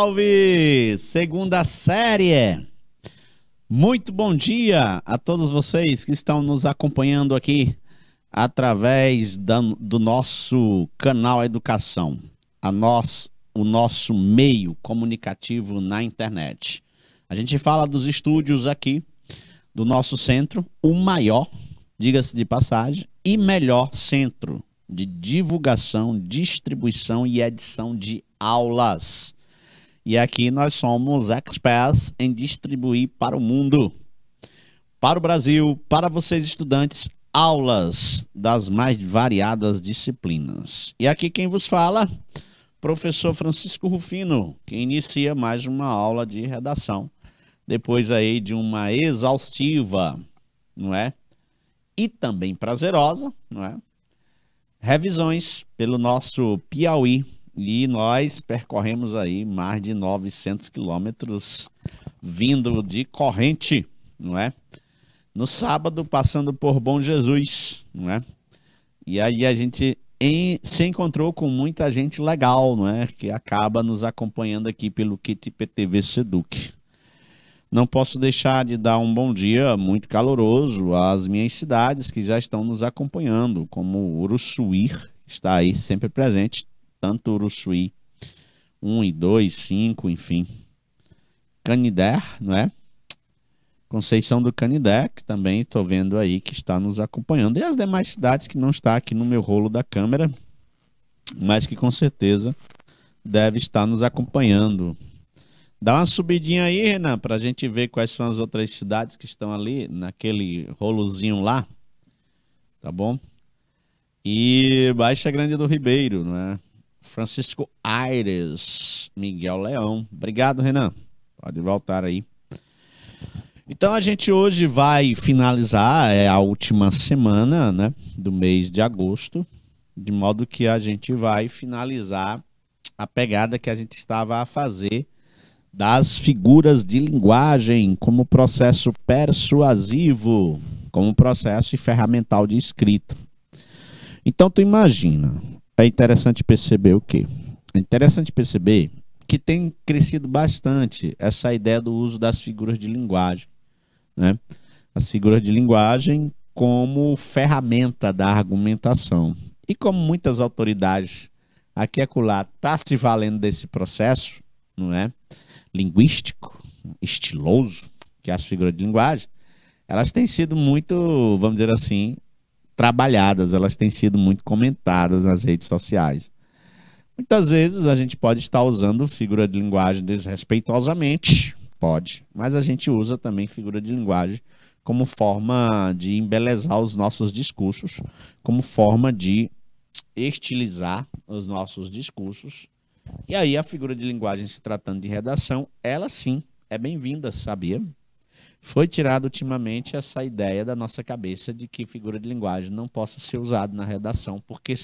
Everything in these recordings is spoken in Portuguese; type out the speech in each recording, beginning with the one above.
Salve! Segunda série! Muito bom dia a todos vocês que estão nos acompanhando aqui através da, do nosso canal Educação, a nós, o nosso meio comunicativo na internet. A gente fala dos estúdios aqui do nosso centro, o maior, diga-se de passagem, e melhor centro de divulgação, distribuição e edição de aulas. E aqui nós somos experts em distribuir para o mundo, para o Brasil, para vocês estudantes, aulas das mais variadas disciplinas. E aqui quem vos fala, professor Francisco Rufino, que inicia mais uma aula de redação, depois aí de uma exaustiva, não é? E também prazerosa, não é? Revisões pelo nosso Piauí e nós percorremos aí mais de 900 quilômetros vindo de corrente, não é? No sábado, passando por Bom Jesus, não é? E aí a gente em, se encontrou com muita gente legal, não é? Que acaba nos acompanhando aqui pelo Kit PTV Seduc. Não posso deixar de dar um bom dia muito caloroso às minhas cidades que já estão nos acompanhando, como Uruçuir, está aí sempre presente, tanto Uruçuí 1 e 2, 5, enfim. Canidé, não é? Conceição do Canidé, que também estou vendo aí que está nos acompanhando. E as demais cidades que não está aqui no meu rolo da câmera, mas que com certeza deve estar nos acompanhando. Dá uma subidinha aí, Renan, para a gente ver quais são as outras cidades que estão ali naquele rolozinho lá, tá bom? E Baixa Grande do Ribeiro, não é? Francisco Aires, Miguel Leão. Obrigado, Renan. Pode voltar aí. Então a gente hoje vai finalizar é a última semana, né, do mês de agosto, de modo que a gente vai finalizar a pegada que a gente estava a fazer das figuras de linguagem como processo persuasivo, como processo e ferramental de escrita. Então tu imagina, é interessante perceber o quê? É interessante perceber que tem crescido bastante essa ideia do uso das figuras de linguagem, né? As figuras de linguagem como ferramenta da argumentação. E como muitas autoridades aqui e acolá tá se valendo desse processo, não é? Linguístico, estiloso, que é as figuras de linguagem, elas têm sido muito, vamos dizer assim, trabalhadas, elas têm sido muito comentadas nas redes sociais. Muitas vezes a gente pode estar usando figura de linguagem desrespeitosamente, pode, mas a gente usa também figura de linguagem como forma de embelezar os nossos discursos, como forma de estilizar os nossos discursos. E aí a figura de linguagem se tratando de redação, ela sim é bem-vinda, sabia? foi tirada ultimamente essa ideia da nossa cabeça de que figura de linguagem não possa ser usada na redação, porque,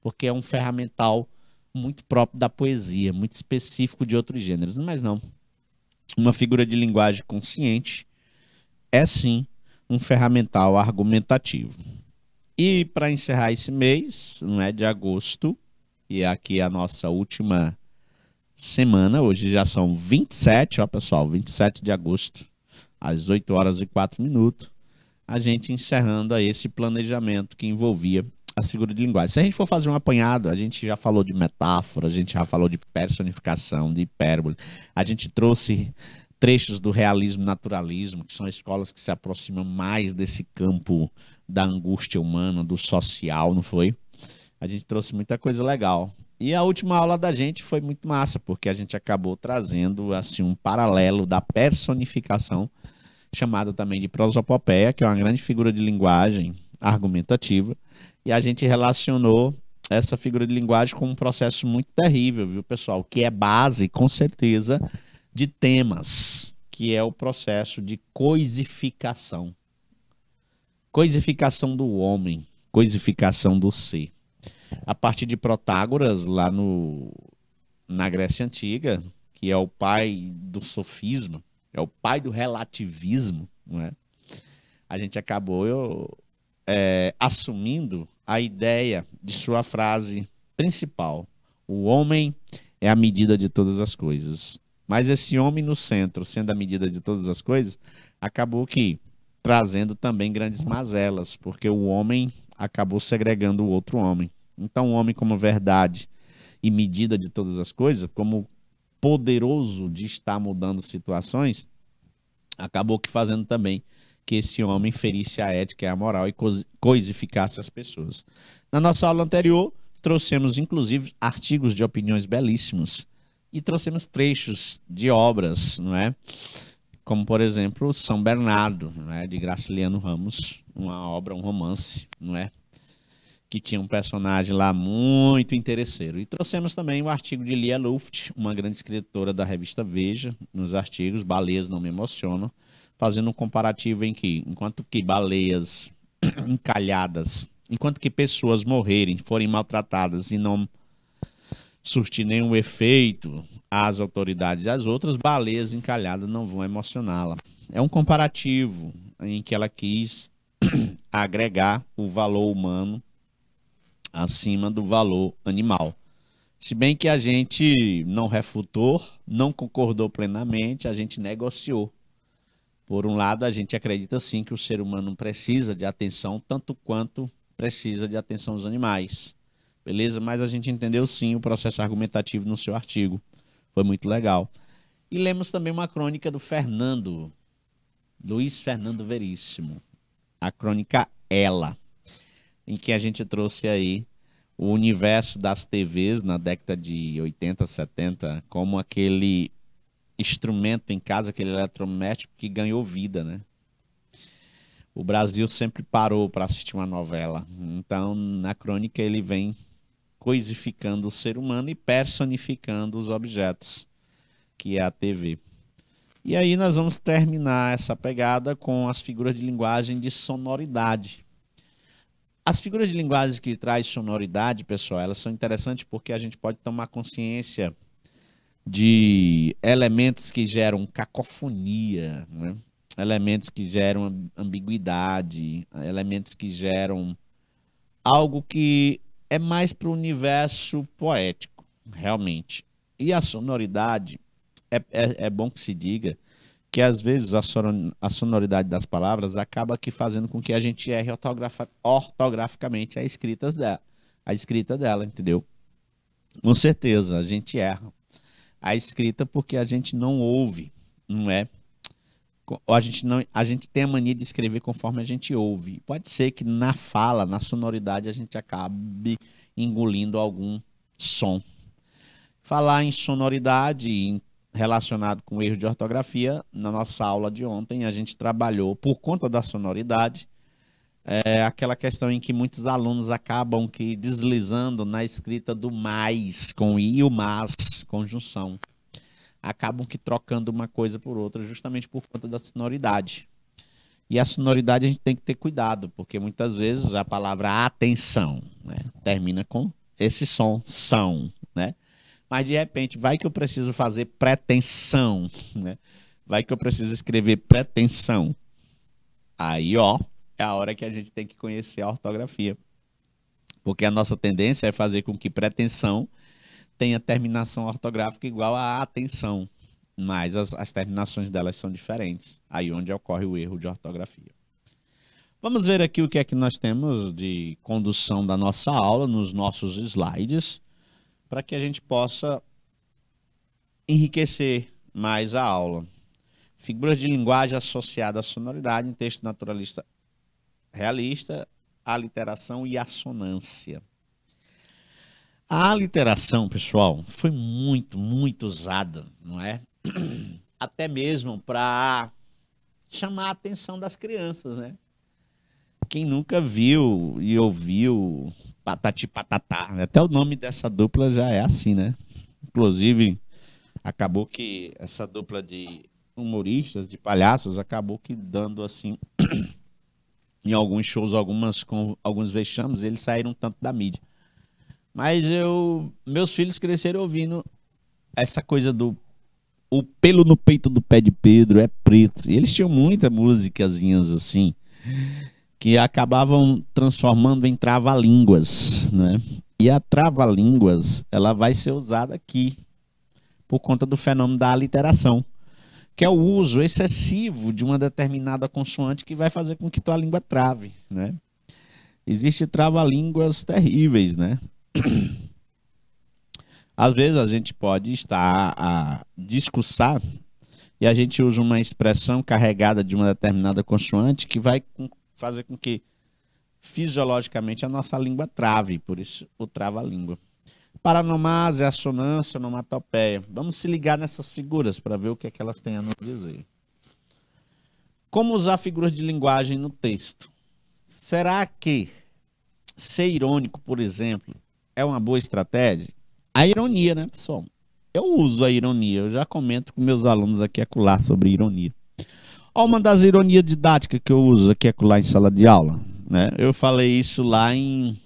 porque é um ferramental muito próprio da poesia, muito específico de outros gêneros. Mas não. Uma figura de linguagem consciente é sim um ferramental argumentativo. E para encerrar esse mês, não é de agosto, e é aqui a nossa última semana, hoje já são 27, ó pessoal, 27 de agosto às 8 horas e 4 minutos, a gente encerrando esse planejamento que envolvia a figura de linguagem. Se a gente for fazer um apanhado, a gente já falou de metáfora, a gente já falou de personificação, de hipérbole, a gente trouxe trechos do realismo naturalismo, que são escolas que se aproximam mais desse campo da angústia humana, do social, não foi? A gente trouxe muita coisa legal. E a última aula da gente foi muito massa, porque a gente acabou trazendo assim um paralelo da personificação chamada também de prosopopeia, que é uma grande figura de linguagem argumentativa, e a gente relacionou essa figura de linguagem com um processo muito terrível, viu, pessoal? Que é base, com certeza, de temas, que é o processo de coisificação. Coisificação do homem, coisificação do ser. A partir de Protágoras, lá no, na Grécia Antiga, que é o pai do sofisma, é o pai do relativismo, não é? a gente acabou eu, é, assumindo a ideia de sua frase principal: o homem é a medida de todas as coisas. Mas esse homem no centro, sendo a medida de todas as coisas, acabou que trazendo também grandes mazelas, porque o homem acabou segregando o outro homem. Então, o homem como verdade e medida de todas as coisas, como poderoso de estar mudando situações, acabou que fazendo também que esse homem ferisse a ética e a moral e coisificasse as pessoas. Na nossa aula anterior, trouxemos inclusive artigos de opiniões belíssimos e trouxemos trechos de obras, não é? Como, por exemplo, São Bernardo, não é? de Graciliano Ramos, uma obra, um romance, não é? que tinha um personagem lá muito interesseiro. E trouxemos também o artigo de Lia Luft, uma grande escritora da revista Veja, nos artigos Baleias Não Me Emocionam, fazendo um comparativo em que, enquanto que baleias encalhadas, enquanto que pessoas morrerem, forem maltratadas e não surtir nenhum efeito às autoridades e às outras, baleias encalhadas não vão emocioná-la. É um comparativo em que ela quis agregar o valor humano acima do valor animal. Se bem que a gente não refutou, não concordou plenamente, a gente negociou. Por um lado, a gente acredita sim que o ser humano precisa de atenção tanto quanto precisa de atenção os animais. Beleza? Mas a gente entendeu sim o processo argumentativo no seu artigo. Foi muito legal. E lemos também uma crônica do Fernando, Luiz Fernando Veríssimo. A crônica Ela em que a gente trouxe aí o universo das TVs na década de 80, 70, como aquele instrumento em casa, aquele eletromédico que ganhou vida, né? O Brasil sempre parou para assistir uma novela. Então, na crônica, ele vem coisificando o ser humano e personificando os objetos, que é a TV. E aí nós vamos terminar essa pegada com as figuras de linguagem de sonoridade. As figuras de linguagem que traz sonoridade, pessoal, elas são interessantes porque a gente pode tomar consciência de elementos que geram cacofonia, né? elementos que geram ambiguidade, elementos que geram algo que é mais para o universo poético, realmente. E a sonoridade, é, é, é bom que se diga, que às vezes a, sonoridade das palavras acaba aqui fazendo com que a gente erre ortograficamente a, escritas dela, a escrita dela, entendeu? Com certeza, a gente erra a escrita porque a gente não ouve, não é? A gente, não, a gente tem a mania de escrever conforme a gente ouve. Pode ser que na fala, na sonoridade, a gente acabe engolindo algum som. Falar em sonoridade, em relacionado com erro de ortografia, na nossa aula de ontem, a gente trabalhou, por conta da sonoridade, é, aquela questão em que muitos alunos acabam que deslizando na escrita do mais, com i o mas, conjunção. Acabam que trocando uma coisa por outra, justamente por conta da sonoridade. E a sonoridade a gente tem que ter cuidado, porque muitas vezes a palavra atenção né, termina com esse som, são. Mas de repente, vai que eu preciso fazer pretensão, né? Vai que eu preciso escrever pretensão. Aí, ó, é a hora que a gente tem que conhecer a ortografia. Porque a nossa tendência é fazer com que pretensão tenha terminação ortográfica igual a atenção. Mas as, as terminações delas são diferentes. Aí onde ocorre o erro de ortografia. Vamos ver aqui o que é que nós temos de condução da nossa aula nos nossos slides para que a gente possa enriquecer mais a aula. Figuras de linguagem associada à sonoridade em texto naturalista realista, aliteração e assonância. A aliteração, pessoal, foi muito, muito usada, não é? Até mesmo para chamar a atenção das crianças, né? Quem nunca viu e ouviu Patati Patatá. Até o nome dessa dupla já é assim, né? Inclusive, acabou que essa dupla de humoristas, de palhaços, acabou que dando assim. em alguns shows, algumas, com alguns vexames, eles saíram tanto da mídia. Mas eu. Meus filhos cresceram ouvindo essa coisa do. O pelo no peito do pé de Pedro é preto. E eles tinham muitas musicazinhas assim que acabavam transformando em trava-línguas, né? E a trava-línguas, ela vai ser usada aqui por conta do fenômeno da aliteração, que é o uso excessivo de uma determinada consoante que vai fazer com que tua língua trave, né? Existe trava-línguas terríveis, né? Às vezes a gente pode estar a discussar e a gente usa uma expressão carregada de uma determinada consoante que vai fazer com que fisiologicamente a nossa língua trave, por isso o trava-língua. Paranomase, é assonância, onomatopeia. Vamos se ligar nessas figuras para ver o que, é que elas têm a nos dizer. Como usar figuras de linguagem no texto? Será que ser irônico, por exemplo, é uma boa estratégia? A ironia, né, pessoal? Eu uso a ironia, eu já comento com meus alunos aqui acolá sobre ironia. Olha uma das ironias didáticas que eu uso aqui é lá em sala de aula. Né? Eu falei isso lá em.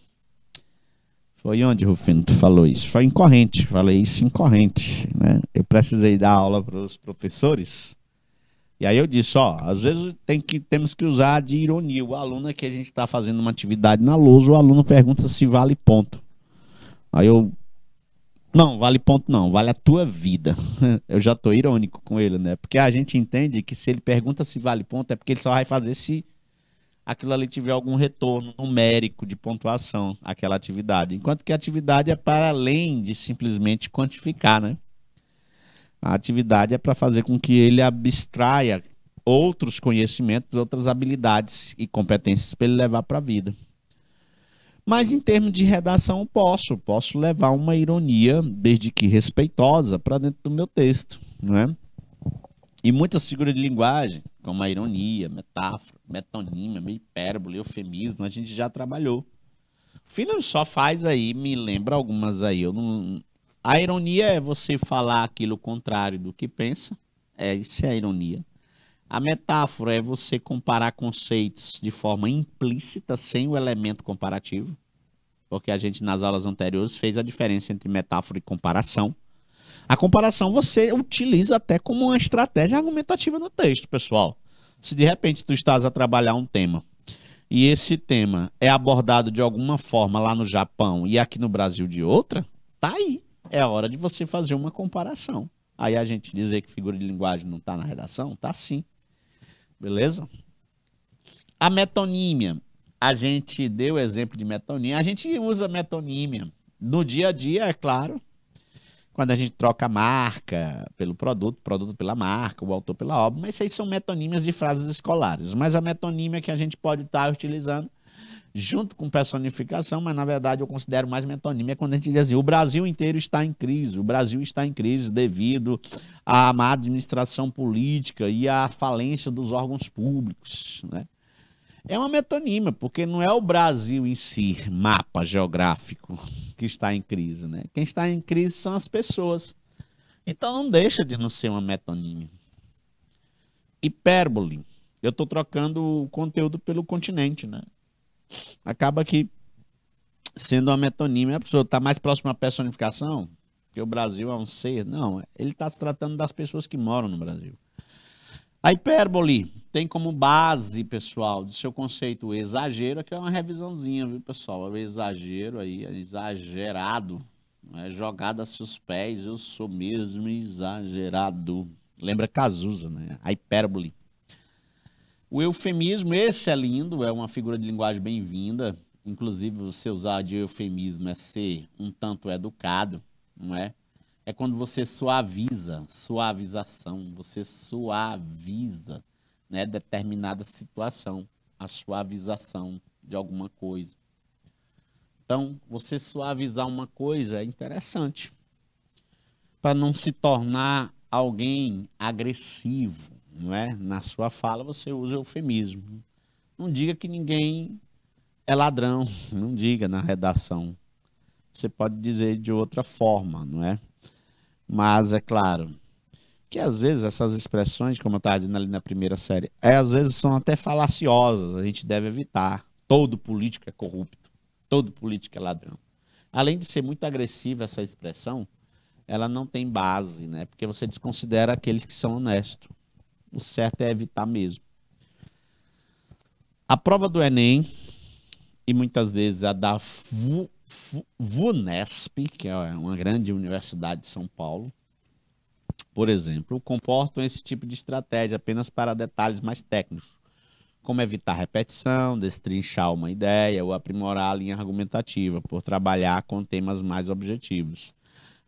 Foi onde, Rufino, tu falou isso? Foi em corrente, falei isso em corrente. Né? Eu precisei dar aula para os professores. E aí eu disse, ó, às vezes tem que, temos que usar de ironia. O aluno é que a gente está fazendo uma atividade na lousa, o aluno pergunta se vale ponto. Aí eu não, vale ponto não, vale a tua vida. Eu já tô irônico com ele, né? Porque a gente entende que se ele pergunta se vale ponto é porque ele só vai fazer se aquilo ali tiver algum retorno numérico de pontuação aquela atividade. Enquanto que a atividade é para além de simplesmente quantificar, né? A atividade é para fazer com que ele abstraia outros conhecimentos, outras habilidades e competências para ele levar para a vida. Mas em termos de redação, posso, posso levar uma ironia, desde que respeitosa, para dentro do meu texto, né? E muitas figuras de linguagem, como a ironia, metáfora, metonímia, hipérbole, eufemismo, a gente já trabalhou. O filme só faz aí, me lembra algumas aí. Eu não... A ironia é você falar aquilo contrário do que pensa. É, isso é a ironia. A metáfora é você comparar conceitos de forma implícita, sem o elemento comparativo, porque a gente nas aulas anteriores fez a diferença entre metáfora e comparação. A comparação você utiliza até como uma estratégia argumentativa no texto, pessoal. Se de repente tu estás a trabalhar um tema e esse tema é abordado de alguma forma lá no Japão e aqui no Brasil de outra, tá aí. É hora de você fazer uma comparação. Aí a gente dizer que figura de linguagem não está na redação, tá sim. Beleza? A metonímia. A gente deu exemplo de metonímia. A gente usa metonímia no dia a dia, é claro. Quando a gente troca a marca pelo produto, produto pela marca, o autor pela obra, mas isso aí são metonímias de frases escolares. Mas a metonímia que a gente pode estar utilizando junto com personificação, mas na verdade eu considero mais metonímia quando a gente diz assim: o Brasil inteiro está em crise, o Brasil está em crise devido à má administração política e à falência dos órgãos públicos. Né? É uma metonímia, porque não é o Brasil em si, mapa geográfico, que está em crise. Né? Quem está em crise são as pessoas. Então não deixa de não ser uma metonímia. Hipérbole. Eu estou trocando o conteúdo pelo continente, né? acaba que sendo uma metonímia. A pessoa está mais próxima à personificação, que o Brasil é um ser. Não, ele está se tratando das pessoas que moram no Brasil. A hipérbole tem como base, pessoal, do seu conceito exagero, que é uma revisãozinha, viu, pessoal? O exagero aí, é exagerado, é jogado a seus pés, eu sou mesmo exagerado. Lembra Cazuza, né? A hipérbole. O eufemismo, esse é lindo, é uma figura de linguagem bem-vinda. Inclusive, você usar de eufemismo é ser um tanto educado, não é? É quando você suaviza, suavização, você suaviza né, determinada situação, a suavização de alguma coisa. Então, você suavizar uma coisa é interessante para não se tornar alguém agressivo não é? Na sua fala você usa eufemismo. Não diga que ninguém é ladrão, não diga na redação. Você pode dizer de outra forma, não é? Mas é claro que às vezes essas expressões, como eu estava dizendo ali na primeira série, é, às vezes são até falaciosas, a gente deve evitar. Todo político é corrupto, todo político é ladrão. Além de ser muito agressiva essa expressão, ela não tem base, né? Porque você desconsidera aqueles que são honestos. O certo é evitar mesmo. A prova do Enem e muitas vezes a da VUNESP, que é uma grande universidade de São Paulo, por exemplo, comportam esse tipo de estratégia apenas para detalhes mais técnicos, como evitar repetição, destrinchar uma ideia ou aprimorar a linha argumentativa, por trabalhar com temas mais objetivos.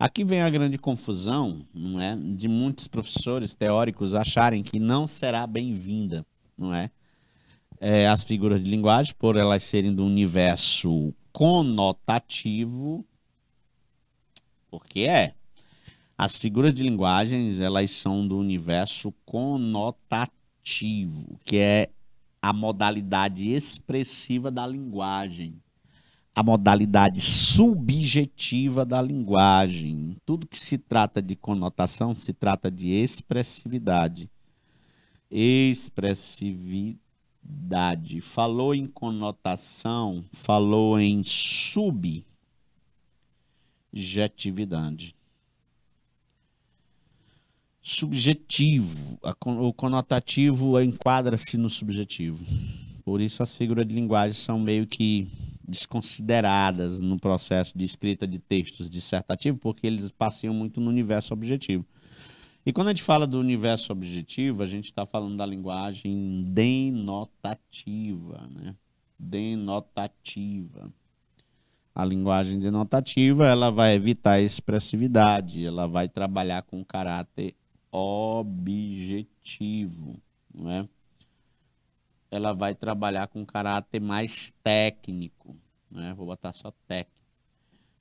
Aqui vem a grande confusão, não é, de muitos professores teóricos acharem que não será bem-vinda, não é? é, as figuras de linguagem por elas serem do universo conotativo, porque é. As figuras de linguagens elas são do universo conotativo, que é a modalidade expressiva da linguagem a modalidade subjetiva da linguagem. Tudo que se trata de conotação se trata de expressividade. Expressividade. Falou em conotação, falou em subjetividade. Subjetivo. O conotativo enquadra-se no subjetivo. Por isso as figuras de linguagem são meio que desconsideradas no processo de escrita de textos dissertativos, porque eles passeiam muito no universo objetivo. E quando a gente fala do universo objetivo, a gente está falando da linguagem denotativa, né? Denotativa. A linguagem denotativa, ela vai evitar a expressividade, ela vai trabalhar com caráter objetivo, não é? ela vai trabalhar com caráter mais técnico, né? Vou botar só técnico.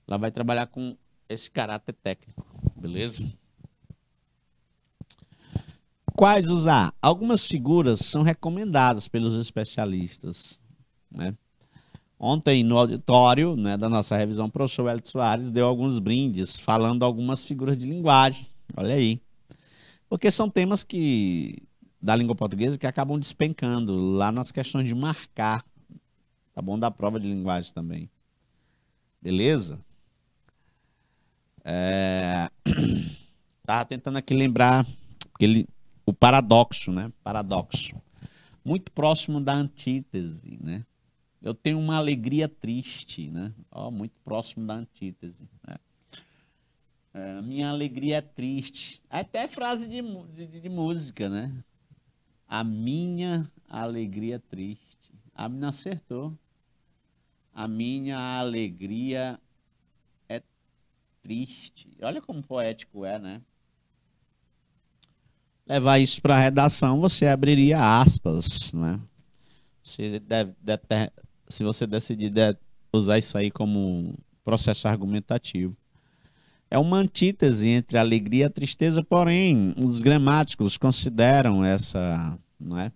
Ela vai trabalhar com esse caráter técnico, beleza? Quais usar? Algumas figuras são recomendadas pelos especialistas, né? Ontem, no auditório né, da nossa revisão, o professor Hélio Soares deu alguns brindes falando algumas figuras de linguagem. Olha aí. Porque são temas que da língua portuguesa que acabam despencando lá nas questões de marcar, tá bom? Da prova de linguagem também. Beleza? É... Tava tentando aqui lembrar aquele, o paradoxo, né? Paradoxo. Muito próximo da antítese, né? Eu tenho uma alegria triste, né? Ó, muito próximo da antítese. Né? É, minha alegria é triste. Até frase de, de, de música, né? a minha alegria triste. A menina acertou. A minha alegria é triste. Olha como poético é, né? Levar isso para a redação, você abriria aspas, né? Se, deve, deve se você decidir de usar isso aí como processo argumentativo é uma antítese entre a alegria e a tristeza, porém, os gramáticos consideram essa, é?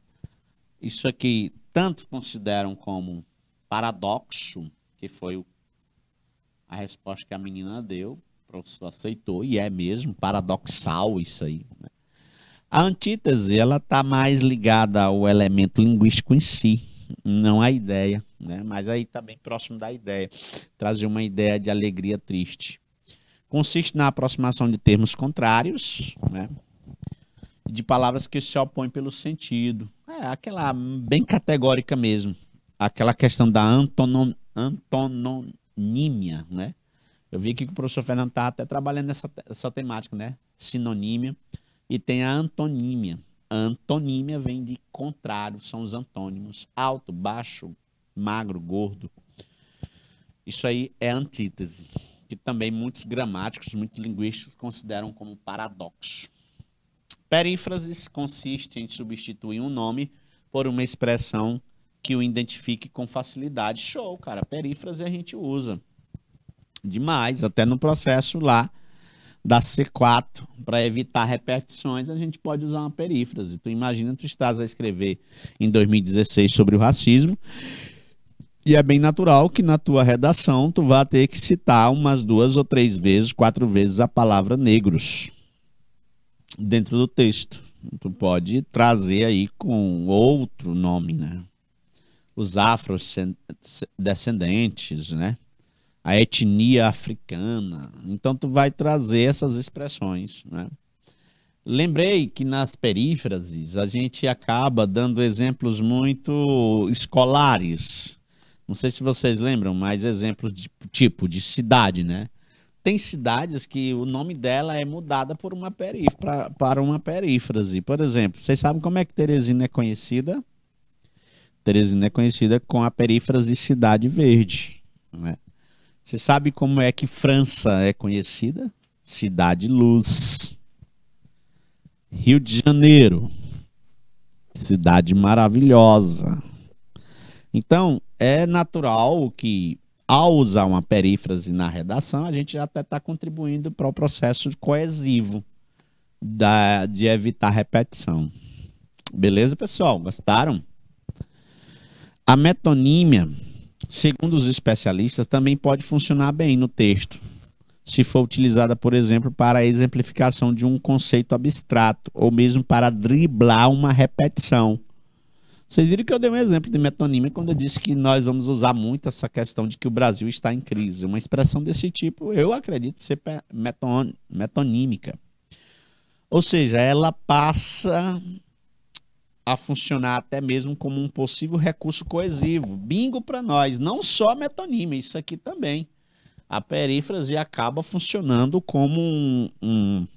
Isso aqui tanto consideram como paradoxo, que foi a resposta que a menina deu, o professor aceitou e é mesmo paradoxal isso aí. Né? A antítese, ela está mais ligada ao elemento linguístico em si, não à ideia, né? Mas aí também bem próximo da ideia, trazer uma ideia de alegria triste consiste na aproximação de termos contrários, né? de palavras que se opõem pelo sentido. É aquela bem categórica mesmo. Aquela questão da antonom, antononímia, né? Eu vi que o professor Fernando está até trabalhando nessa essa temática, né? Sinonímia. E tem a antonímia. A antonímia vem de contrário, são os antônimos. Alto, baixo, magro, gordo. Isso aí é antítese que também muitos gramáticos, muitos linguistas consideram como paradoxo. Perífrases consiste em substituir um nome por uma expressão que o identifique com facilidade. Show, cara. Perífrase a gente usa demais, até no processo lá da C4, para evitar repetições, a gente pode usar uma perífrase. Tu imagina tu estás a escrever em 2016 sobre o racismo e é bem natural que na tua redação tu vá ter que citar umas duas ou três vezes, quatro vezes a palavra negros dentro do texto. Tu pode trazer aí com outro nome, né? Os afrodescendentes, né? A etnia africana. Então tu vai trazer essas expressões, né? Lembrei que nas perífrases a gente acaba dando exemplos muito escolares não sei se vocês lembram, mas exemplos de tipo de cidade, né? Tem cidades que o nome dela é mudada por uma perif pra, para uma perífrase. Por exemplo, vocês sabem como é que Teresina é conhecida? Teresina é conhecida com a perífrase Cidade Verde. Né? Você sabe como é que França é conhecida? Cidade Luz. Rio de Janeiro. Cidade maravilhosa. Então, é natural que, ao usar uma perífrase na redação, a gente até está contribuindo para o processo coesivo da, de evitar repetição. Beleza, pessoal? Gostaram? A metonímia, segundo os especialistas, também pode funcionar bem no texto, se for utilizada, por exemplo, para a exemplificação de um conceito abstrato ou mesmo para driblar uma repetição vocês viram que eu dei um exemplo de metonímia quando eu disse que nós vamos usar muito essa questão de que o Brasil está em crise. Uma expressão desse tipo, eu acredito ser meton, metonímica. Ou seja, ela passa a funcionar até mesmo como um possível recurso coesivo. Bingo para nós, não só metonímia, isso aqui também. A perífrase acaba funcionando como um, um,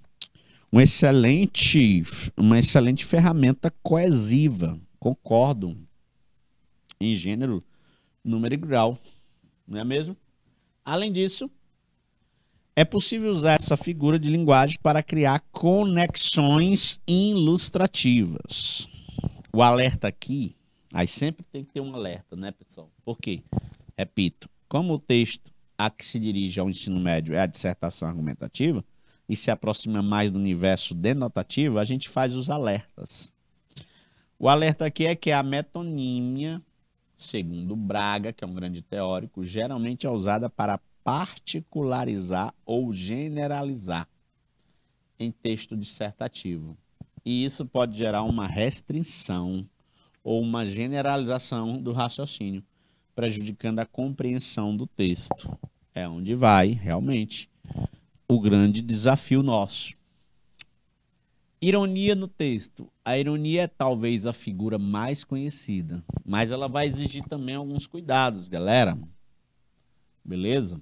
um excelente, uma excelente ferramenta coesiva concordam em gênero, número e grau. Não é mesmo? Além disso, é possível usar essa figura de linguagem para criar conexões ilustrativas. O alerta aqui, aí sempre tem que ter um alerta, né, pessoal? Por quê? Repito, como o texto a que se dirige ao ensino médio é a dissertação argumentativa e se aproxima mais do universo denotativo, a gente faz os alertas. O alerta aqui é que a metonímia, segundo Braga, que é um grande teórico, geralmente é usada para particularizar ou generalizar em texto dissertativo. E isso pode gerar uma restrição ou uma generalização do raciocínio, prejudicando a compreensão do texto. É onde vai, realmente, o grande desafio nosso. Ironia no texto. A ironia é talvez a figura mais conhecida, mas ela vai exigir também alguns cuidados, galera. Beleza?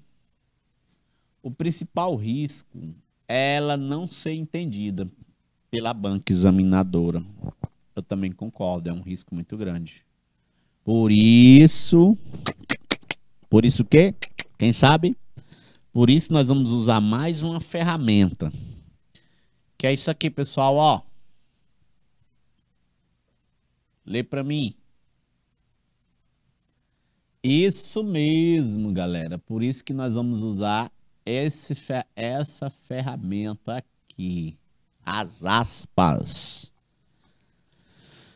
O principal risco é ela não ser entendida pela banca examinadora. Eu também concordo, é um risco muito grande. Por isso, por isso que, quem sabe, por isso nós vamos usar mais uma ferramenta que é isso aqui, pessoal, ó. Lê para mim. Isso mesmo, galera. Por isso que nós vamos usar esse, essa ferramenta aqui. As aspas.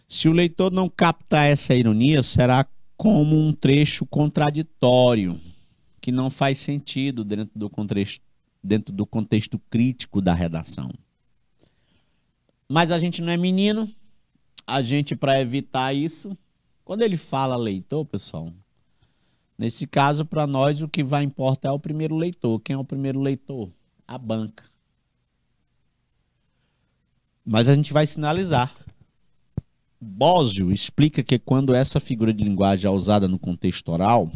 Se o leitor não captar essa ironia, será como um trecho contraditório, que não faz sentido dentro do contexto, dentro do contexto crítico da redação. Mas a gente não é menino. A gente, para evitar isso, quando ele fala leitor, pessoal, nesse caso, para nós, o que vai importar é o primeiro leitor. Quem é o primeiro leitor? A banca. Mas a gente vai sinalizar. Bósio explica que quando essa figura de linguagem é usada no contexto oral,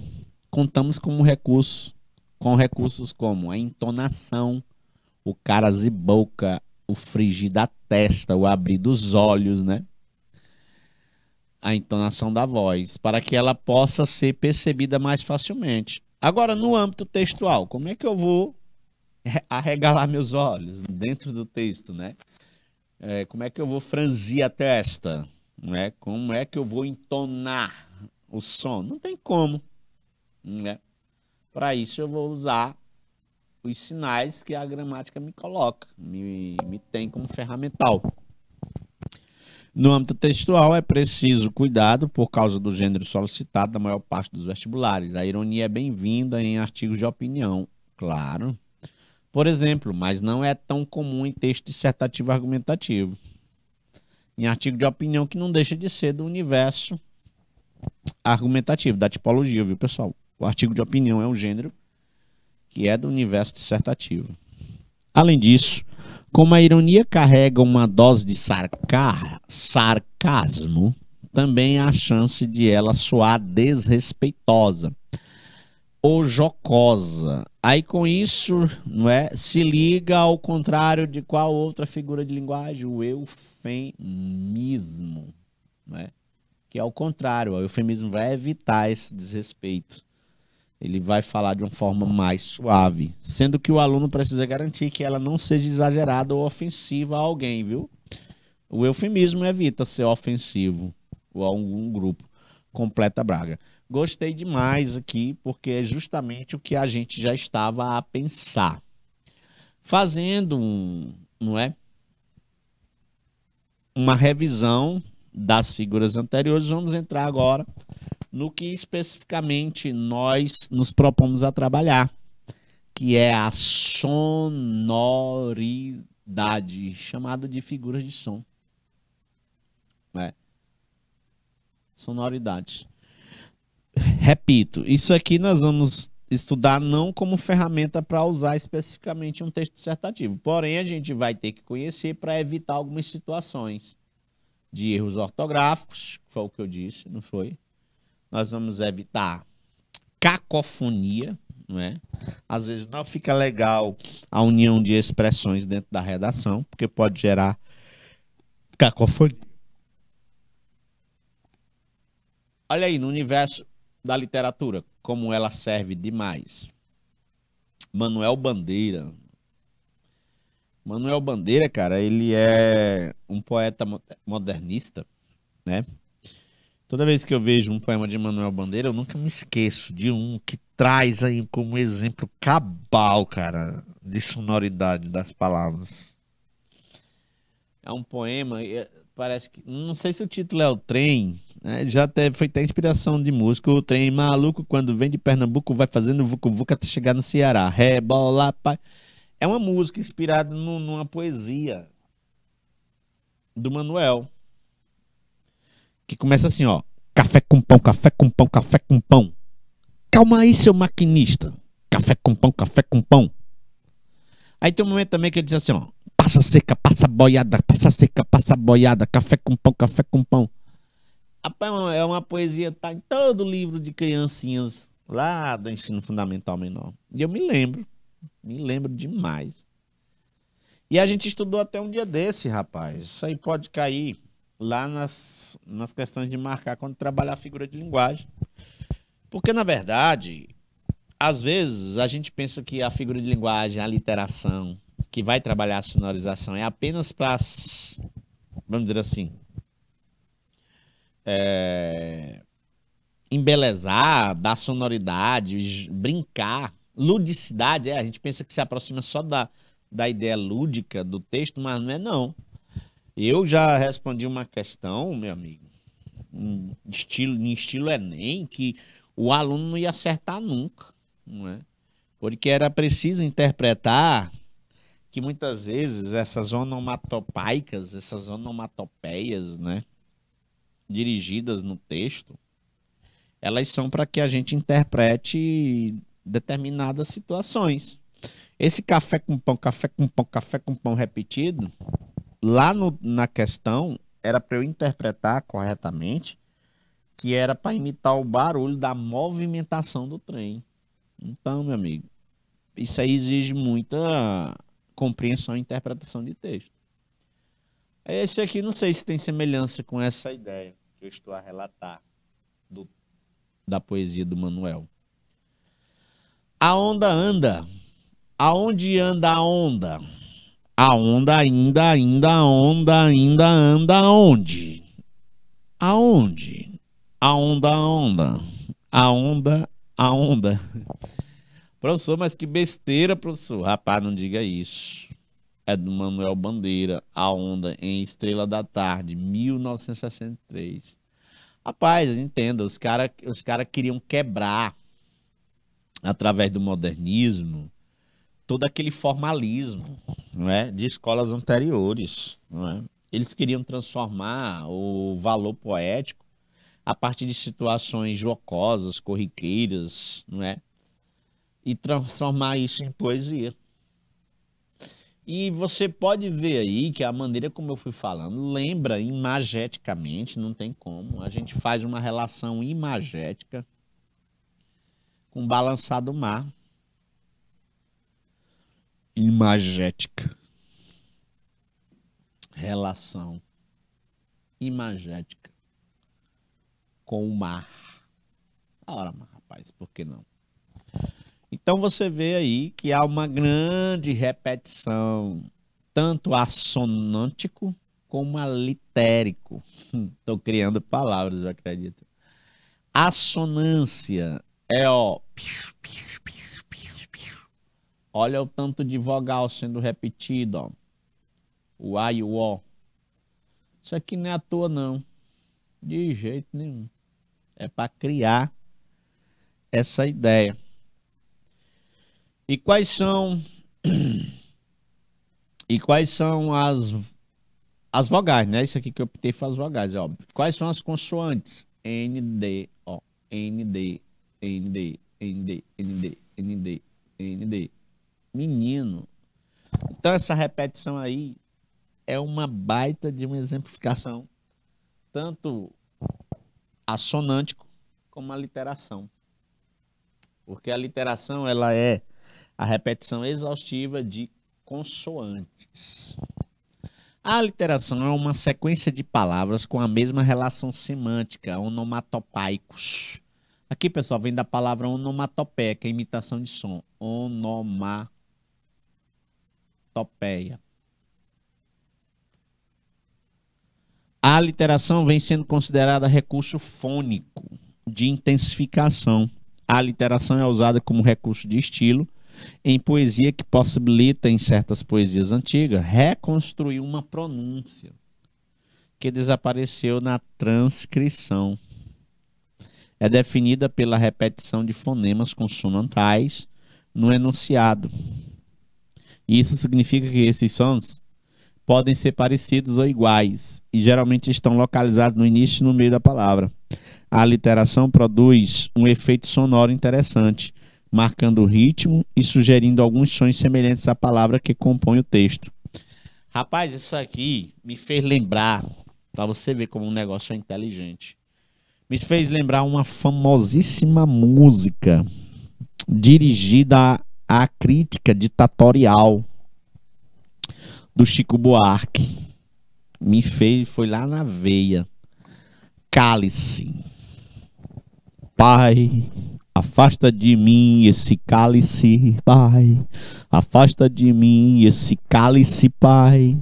contamos como recurso, com recursos como a entonação, o cara boca o frigir da testa, o abrir dos olhos, né? A entonação da voz, para que ela possa ser percebida mais facilmente. Agora, no âmbito textual, como é que eu vou arregalar meus olhos dentro do texto, né? É, como é que eu vou franzir a testa? Né? Como é que eu vou entonar o som? Não tem como. Né? Para isso, eu vou usar os sinais que a gramática me coloca, me, me tem como ferramental. No âmbito textual, é preciso cuidado por causa do gênero solicitado da maior parte dos vestibulares. A ironia é bem-vinda em artigos de opinião, claro. Por exemplo, mas não é tão comum em texto dissertativo argumentativo. Em artigo de opinião que não deixa de ser do universo argumentativo, da tipologia, viu, pessoal? O artigo de opinião é um gênero que é do universo dissertativo. Além disso, como a ironia carrega uma dose de sarcasmo, também há a chance de ela soar desrespeitosa ou jocosa. Aí com isso, não é, se liga ao contrário de qual outra figura de linguagem, o eufemismo, não é? Que é o contrário, o eufemismo vai evitar esse desrespeito ele vai falar de uma forma mais suave, sendo que o aluno precisa garantir que ela não seja exagerada ou ofensiva a alguém, viu? O eufemismo evita ser ofensivo ou a algum grupo. Completa Braga. Gostei demais aqui, porque é justamente o que a gente já estava a pensar. Fazendo um, não é? Uma revisão das figuras anteriores, vamos entrar agora no que especificamente nós nos propomos a trabalhar, que é a sonoridade, chamada de figuras de som. É. Sonoridade. Repito, isso aqui nós vamos estudar não como ferramenta para usar especificamente um texto dissertativo, porém a gente vai ter que conhecer para evitar algumas situações de erros ortográficos, que foi o que eu disse, não foi? nós vamos evitar cacofonia, não é? Às vezes não fica legal a união de expressões dentro da redação, porque pode gerar cacofonia. Olha aí, no universo da literatura, como ela serve demais. Manuel Bandeira. Manuel Bandeira, cara, ele é um poeta modernista, né? Toda vez que eu vejo um poema de Manuel Bandeira, eu nunca me esqueço de um que traz aí como exemplo cabal, cara, de sonoridade das palavras. É um poema, eh, parece que. Não sei se o título é O Trem, né? já até, foi até inspiração de música. O trem maluco, quando vem de Pernambuco, vai fazendo vucu-vucu até chegar no Ceará. Rebola, pai. É uma música inspirada no, numa poesia do Manuel que começa assim, ó. Café com pão, café com pão, café com pão. Calma aí, seu maquinista. Café com pão, café com pão. Aí tem um momento também que ele diz assim, ó. Passa seca, passa boiada, passa seca, passa boiada, café com pão, café com pão. É uma poesia, tá em todo livro de criancinhas lá do ensino fundamental menor. E eu me lembro, me lembro demais. E a gente estudou até um dia desse, rapaz. Isso aí pode cair lá nas, nas questões de marcar quando trabalhar a figura de linguagem. Porque, na verdade, às vezes a gente pensa que a figura de linguagem, a literação, que vai trabalhar a sonorização, é apenas para, vamos dizer assim, é, embelezar, dar sonoridade, brincar, ludicidade. É, a gente pensa que se aproxima só da, da ideia lúdica do texto, mas não é não. Eu já respondi uma questão, meu amigo, em estilo, em estilo Enem, que o aluno não ia acertar nunca, não é? Porque era preciso interpretar que muitas vezes essas onomatopaicas, essas onomatopeias, né, dirigidas no texto, elas são para que a gente interprete determinadas situações. Esse café com pão, café com pão, café com pão repetido, lá no, na questão era para eu interpretar corretamente que era para imitar o barulho da movimentação do trem. Então, meu amigo, isso aí exige muita compreensão e interpretação de texto. Esse aqui não sei se tem semelhança com essa ideia que eu estou a relatar do, da poesia do Manuel. A onda anda. Aonde anda a onda? A onda ainda, ainda, onda ainda anda onde? Aonde? A onda, a onda. A onda, a onda. Professor, mas que besteira, professor. Rapaz, não diga isso. É do Manuel Bandeira, A Onda em Estrela da Tarde, 1963. Rapaz, entenda, os caras os cara queriam quebrar através do modernismo todo aquele formalismo não é? de escolas anteriores. Não é? Eles queriam transformar o valor poético a partir de situações jocosas, corriqueiras, não é? e transformar isso em poesia. E você pode ver aí que a maneira como eu fui falando lembra imageticamente, não tem como. A gente faz uma relação imagética com balançado balançar do mar imagética. Relação imagética com o mar. Ah, ora, rapaz, por que não? Então você vê aí que há uma grande repetição, tanto assonântico como alitérico. Estou criando palavras, eu acredito. Assonância é ó. Piu, piu, piu. Olha o tanto de vogal sendo repetido, ó. O A e o O. Isso aqui não é à toa, não. De jeito nenhum. É para criar essa ideia. E quais são e quais são as as vogais, né? Isso aqui que eu optei faz vogais, é óbvio. Quais são as consoantes? N D O N D N D N D N D N D N D menino. Então, essa repetição aí é uma baita de uma exemplificação, tanto assonântico como a literação. Porque a literação ela é a repetição exaustiva de consoantes. A literação é uma sequência de palavras com a mesma relação semântica, onomatopaicos. Aqui, pessoal, vem da palavra onomatopeia, que é imitação de som. Onomatopeia Topeia. A literação vem sendo considerada recurso fônico de intensificação. A literação é usada como recurso de estilo em poesia que possibilita, em certas poesias antigas, reconstruir uma pronúncia que desapareceu na transcrição. É definida pela repetição de fonemas consonantais no enunciado. Isso significa que esses sons podem ser parecidos ou iguais e geralmente estão localizados no início e no meio da palavra. A literação produz um efeito sonoro interessante, marcando o ritmo e sugerindo alguns sons semelhantes à palavra que compõe o texto. Rapaz, isso aqui me fez lembrar, para você ver como um negócio é inteligente. Me fez lembrar uma famosíssima música dirigida a crítica ditatorial do Chico Buarque. Me fez, foi lá na veia. Cálice. Pai, afasta de mim esse cálice, Pai. Afasta de mim esse cálice, Pai.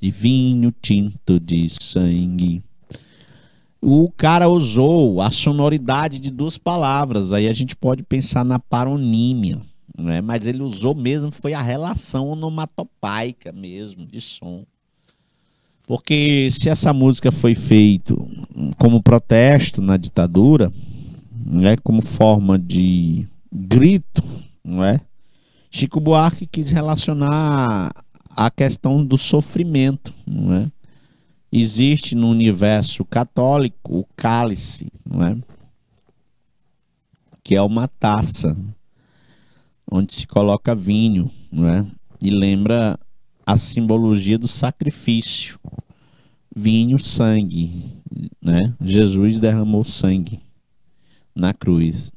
De vinho tinto de sangue. O cara usou a sonoridade de duas palavras. Aí a gente pode pensar na paronímia né? mas ele usou mesmo, foi a relação onomatopaica mesmo, de som. Porque se essa música foi feita como protesto na ditadura, né? como forma de grito, não é? Chico Buarque quis relacionar a questão do sofrimento, não é? Existe no universo católico o cálice, não é? Que é uma taça onde se coloca vinho, né? E lembra a simbologia do sacrifício. Vinho, sangue, né? Jesus derramou sangue na cruz.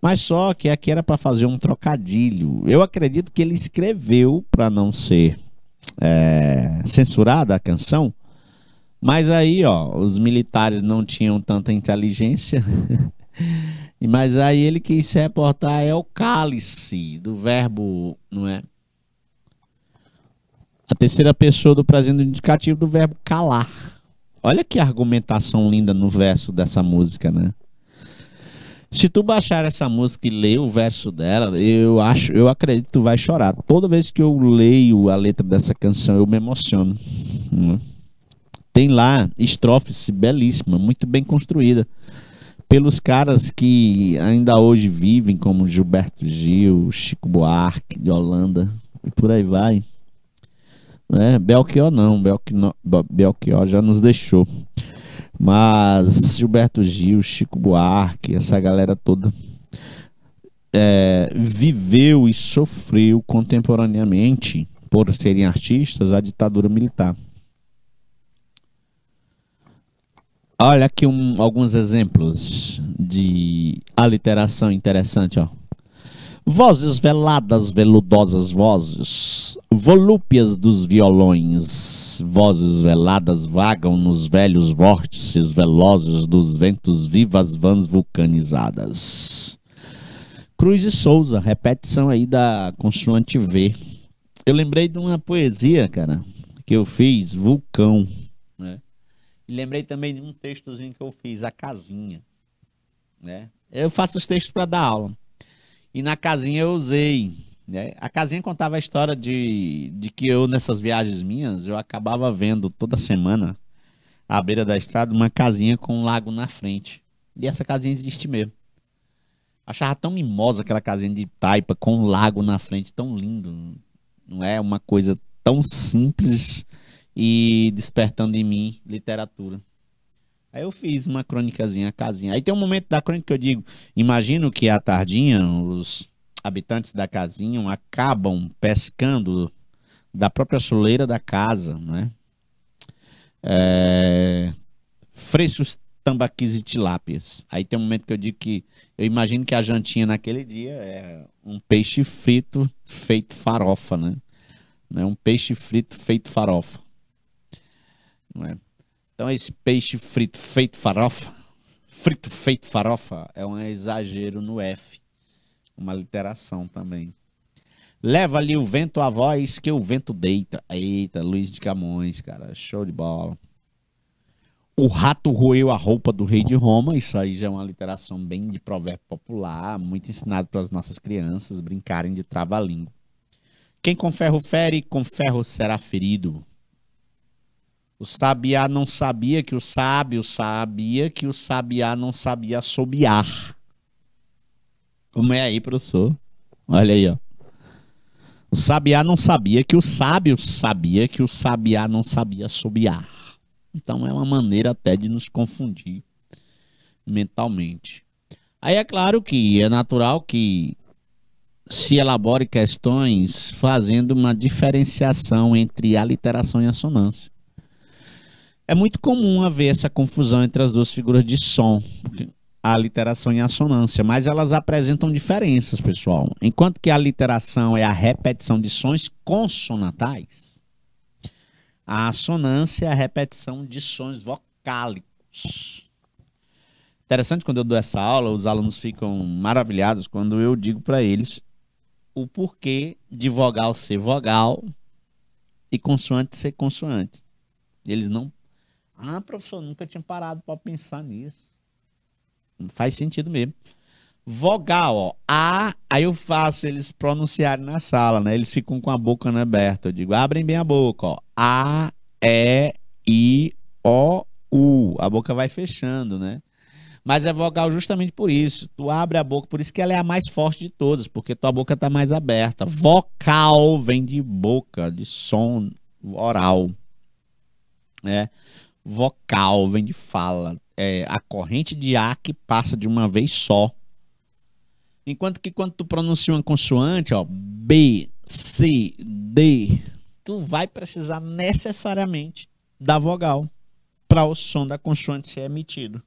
Mas só que aqui era para fazer um trocadilho. Eu acredito que ele escreveu para não ser é, censurada a canção, mas aí, ó, os militares não tinham tanta inteligência Mas aí ele quis se reportar é o cálice, do verbo, não é? A terceira pessoa do presente indicativo do verbo calar. Olha que argumentação linda no verso dessa música, né? Se tu baixar essa música e ler o verso dela, eu acho, eu acredito que tu vai chorar. Toda vez que eu leio a letra dessa canção, eu me emociono. Né? Tem lá estrofe belíssima, muito bem construída pelos caras que ainda hoje vivem, como Gilberto Gil, Chico Buarque de Holanda e por aí vai. Né? Belchior não, Belchior já nos deixou. Mas Gilberto Gil, Chico Buarque, essa galera toda é, viveu e sofreu contemporaneamente, por serem artistas, a ditadura militar. Olha aqui um, alguns exemplos de aliteração interessante, ó. Vozes veladas, veludosas vozes, volúpias dos violões, vozes veladas vagam nos velhos vórtices velozes dos ventos vivas vãs vulcanizadas. Cruz e Souza, repetição aí da consoante V. Eu lembrei de uma poesia, cara, que eu fiz, Vulcão Lembrei também de um textozinho que eu fiz, a casinha. Né? Eu faço os textos para dar aula. E na casinha eu usei. Né? A casinha contava a história de, de que eu, nessas viagens minhas, eu acabava vendo toda semana, à beira da estrada, uma casinha com um lago na frente. E essa casinha existe mesmo. Achava tão mimosa aquela casinha de taipa com um lago na frente, tão lindo. Não é uma coisa tão simples e despertando em mim literatura. Aí eu fiz uma crônicazinha, casinha. Aí tem um momento da crônica que eu digo: imagino que à tardinha os habitantes da casinha acabam pescando da própria soleira da casa, né? É... é Frescos, tambaquis e tilápias. Aí tem um momento que eu digo que eu imagino que a jantinha naquele dia é um peixe frito feito farofa, né? É um peixe frito feito farofa. Não é? Então esse peixe frito feito farofa, frito feito farofa, é um exagero no F, uma literação também. Leva ali o vento a voz que o vento deita. Eita, Luiz de Camões, cara, show de bola. O rato roeu a roupa do rei de Roma. Isso aí já é uma literação bem de provérbio popular, muito ensinado para as nossas crianças brincarem de trava-língua. Quem com ferro fere, com ferro será ferido. O sabiá não sabia que o sábio sabia que o sabiá não sabia assobiar. Como é aí, professor? Olha aí, ó. O sabiá não sabia que o sábio sabia que o sabiá não sabia assobiar. Então é uma maneira até de nos confundir mentalmente. Aí é claro que é natural que se elabore questões fazendo uma diferenciação entre a literação e a assonância. É muito comum haver essa confusão entre as duas figuras de som, a literação e a assonância, mas elas apresentam diferenças, pessoal. Enquanto que a literação é a repetição de sons consonatais, a assonância é a repetição de sons vocálicos. Interessante quando eu dou essa aula, os alunos ficam maravilhados quando eu digo para eles o porquê de vogal ser vogal e consoante ser consoante. Eles não ah, professor, nunca tinha parado para pensar nisso. Não faz sentido mesmo. Vogal, ó. A, aí eu faço eles pronunciarem na sala, né? Eles ficam com a boca aberta. Eu digo, abrem bem a boca, ó. A, E, I, O, U. A boca vai fechando, né? Mas é vogal justamente por isso. Tu abre a boca, por isso que ela é a mais forte de todas, porque tua boca tá mais aberta. Vocal vem de boca, de som oral, né? vocal, vem de fala. É, a corrente de ar que passa de uma vez só. Enquanto que quando tu pronuncia uma consoante, ó, B, C, D, tu vai precisar necessariamente da vogal para o som da consoante ser emitido.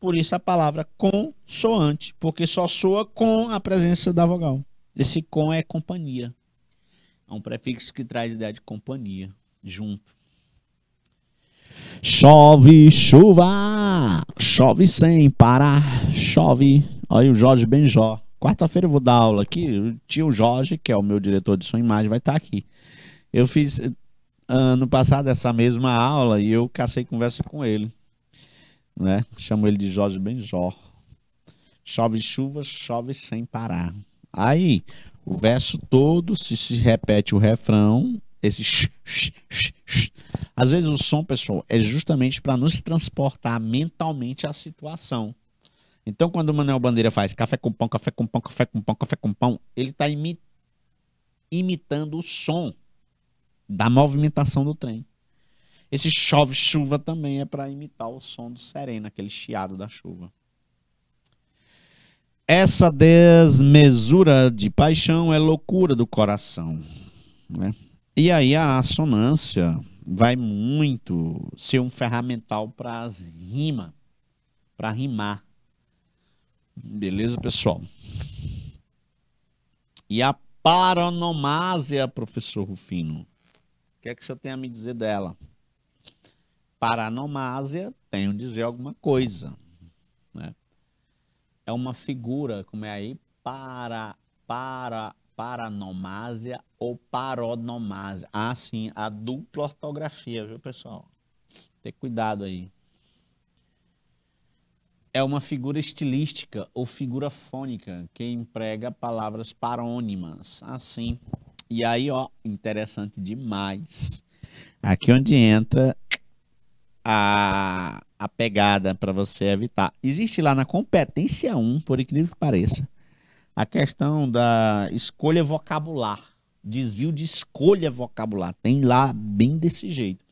Por isso a palavra consoante, porque só soa com a presença da vogal. Esse com é companhia. É um prefixo que traz a ideia de companhia, junto. Chove chuva, chove sem parar, chove. Olha o Jorge Benjó. Quarta-feira eu vou dar aula aqui. O tio Jorge, que é o meu diretor de som e imagem, vai estar tá aqui. Eu fiz eh, ano passado essa mesma aula e eu cacei conversa com ele. Né? Chamo ele de Jorge Benjó. Chove chuva, chove sem parar. Aí, o verso todo, se se repete o refrão, esse sh, sh, sh, Às vezes o som, pessoal, é justamente para nos transportar mentalmente à situação. Então, quando o Manuel Bandeira faz café com pão, café com pão, café com pão, café com pão, ele está imi imitando o som da movimentação do trem. Esse chove-chuva também é para imitar o som do sereno, aquele chiado da chuva. Essa desmesura de paixão é loucura do coração. Né? E aí a assonância vai muito ser um ferramental para as rima, para rimar. Beleza, pessoal? E a paronomásia, professor Rufino? O que é que o senhor tem a me dizer dela? Paranomásia, tenho a dizer alguma coisa. Né? É uma figura, como é aí? Para, para, paranomásia ou paronomásia. Ah, sim, a dupla ortografia, viu, pessoal? Ter cuidado aí. É uma figura estilística ou figura fônica que emprega palavras parônimas. Assim. E aí, ó, interessante demais. Aqui onde entra a, a pegada para você evitar. Existe lá na competência 1, por incrível que pareça, a questão da escolha vocabular, desvio de escolha vocabular. Tem lá bem desse jeito.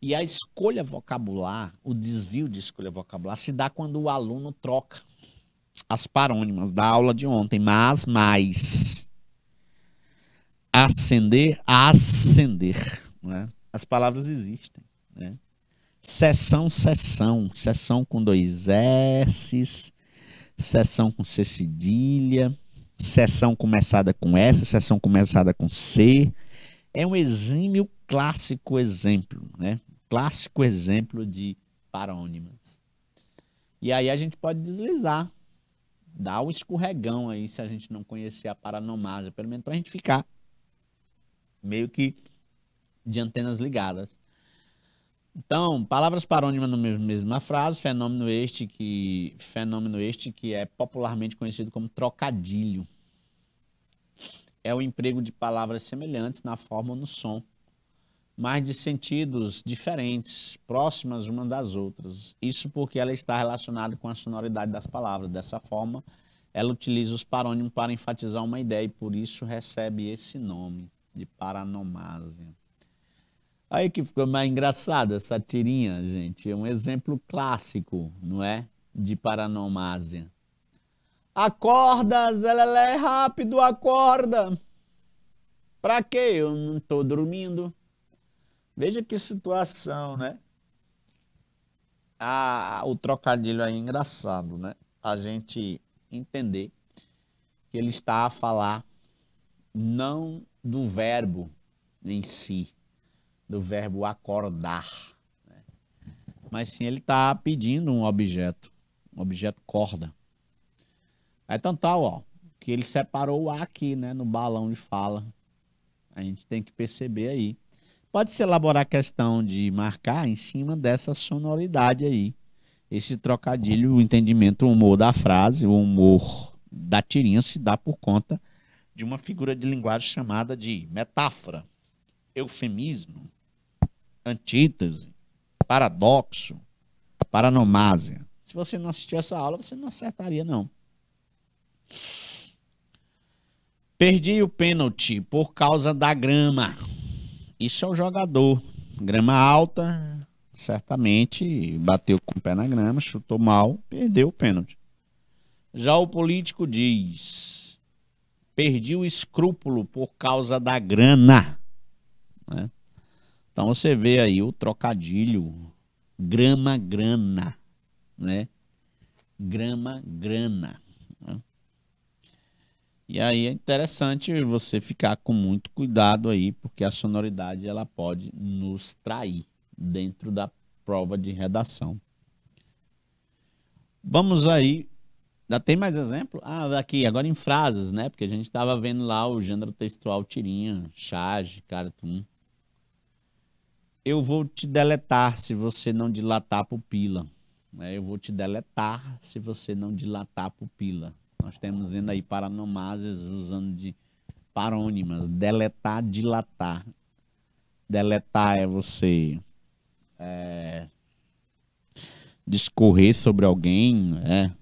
E a escolha vocabular, o desvio de escolha vocabular, se dá quando o aluno troca as parônimas da aula de ontem, mas, mais. Ascender, ascender. Né? As palavras existem. Né? Sessão, sessão. Sessão com dois S's sessão com C cedilha, sessão começada com S, sessão começada com C. É um exímio clássico exemplo, né? Clássico exemplo de parônimas. E aí a gente pode deslizar, dar o um escorregão aí se a gente não conhecer a paranomásia, pelo menos para a gente ficar meio que de antenas ligadas. Então, palavras parônimas na mesma frase, fenômeno este que fenômeno este que é popularmente conhecido como trocadilho. É o emprego de palavras semelhantes na forma ou no som, mas de sentidos diferentes, próximas umas das outras. Isso porque ela está relacionada com a sonoridade das palavras. Dessa forma, ela utiliza os parônimos para enfatizar uma ideia e por isso recebe esse nome de paranomásia. Aí que ficou mais engraçado essa tirinha, gente. É um exemplo clássico, não é? De paranomásia. Acorda, Zelelé, rápido, acorda! Pra quê? Eu não tô dormindo. Veja que situação, né? Ah, o trocadilho aí é engraçado, né? A gente entender que ele está a falar não do verbo em si, do verbo acordar. Né? Mas sim, ele está pedindo um objeto, um objeto corda. É tão tal, ó, que ele separou o A aqui, né, no balão de fala. A gente tem que perceber aí. Pode-se elaborar a questão de marcar em cima dessa sonoridade aí. Esse trocadilho, o entendimento, o humor da frase, o humor da tirinha se dá por conta de uma figura de linguagem chamada de metáfora, eufemismo, antítese, paradoxo, paranomásia. Se você não assistiu essa aula, você não acertaria, não. Perdi o pênalti por causa da grama. Isso é o jogador. Grama alta, certamente bateu com o pé na grama, chutou mal, perdeu o pênalti. Já o político diz: perdi o escrúpulo por causa da grana. Né? Então você vê aí o trocadilho grama grana, né? Grama grana. Né? E aí é interessante você ficar com muito cuidado aí, porque a sonoridade ela pode nos trair dentro da prova de redação. Vamos aí. Já tem mais exemplo? Ah, aqui, agora em frases, né? Porque a gente estava vendo lá o gênero textual tirinha, charge, caratum eu vou te deletar se você não dilatar a pupila. Né? Eu vou te deletar se você não dilatar a pupila. Nós temos vendo aí paranomásias usando de parônimas. Deletar, dilatar. Deletar é você é, discorrer sobre alguém, né?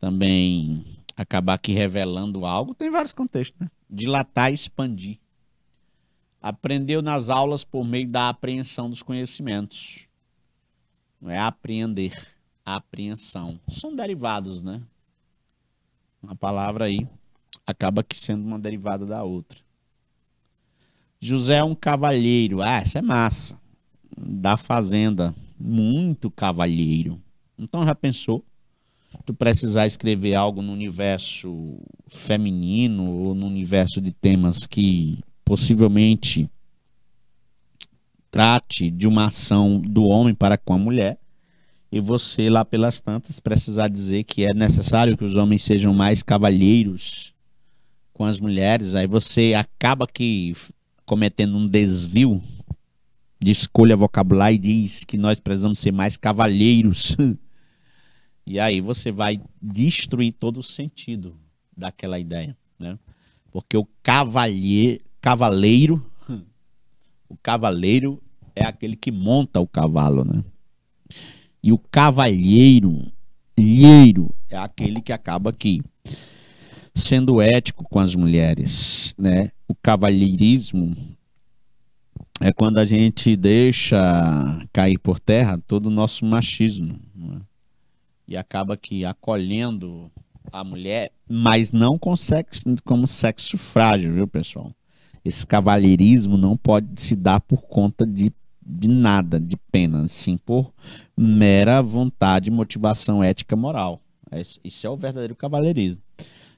também acabar aqui revelando algo. Tem vários contextos, né? Dilatar, expandir. Aprendeu nas aulas por meio da apreensão dos conhecimentos. Não é apreender, apreensão. São derivados, né? Uma palavra aí acaba que sendo uma derivada da outra. José é um cavalheiro. Ah, essa é massa. Da fazenda. Muito cavalheiro. Então já pensou? Tu precisar escrever algo no universo feminino ou no universo de temas que possivelmente trate de uma ação do homem para com a mulher, e você lá pelas tantas precisar dizer que é necessário que os homens sejam mais cavalheiros com as mulheres, aí você acaba que cometendo um desvio de escolha vocabular e diz que nós precisamos ser mais cavalheiros. e aí você vai destruir todo o sentido daquela ideia, né? Porque o cavalheiro, cavaleiro. O cavaleiro é aquele que monta o cavalo, né? E o cavalheiro, lheiro, é aquele que acaba aqui sendo ético com as mulheres, né? O cavalheirismo é quando a gente deixa cair por terra todo o nosso machismo né? e acaba que acolhendo a mulher, mas não com sexo, como sexo frágil, viu, pessoal? esse cavalheirismo não pode se dar por conta de, de nada, de pena, sim por mera vontade, motivação ética moral. É isso é o verdadeiro cavalheirismo.